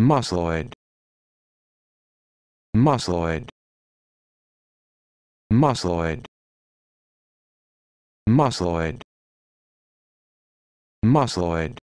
muscloid muscloid muscloid muscloid muscloid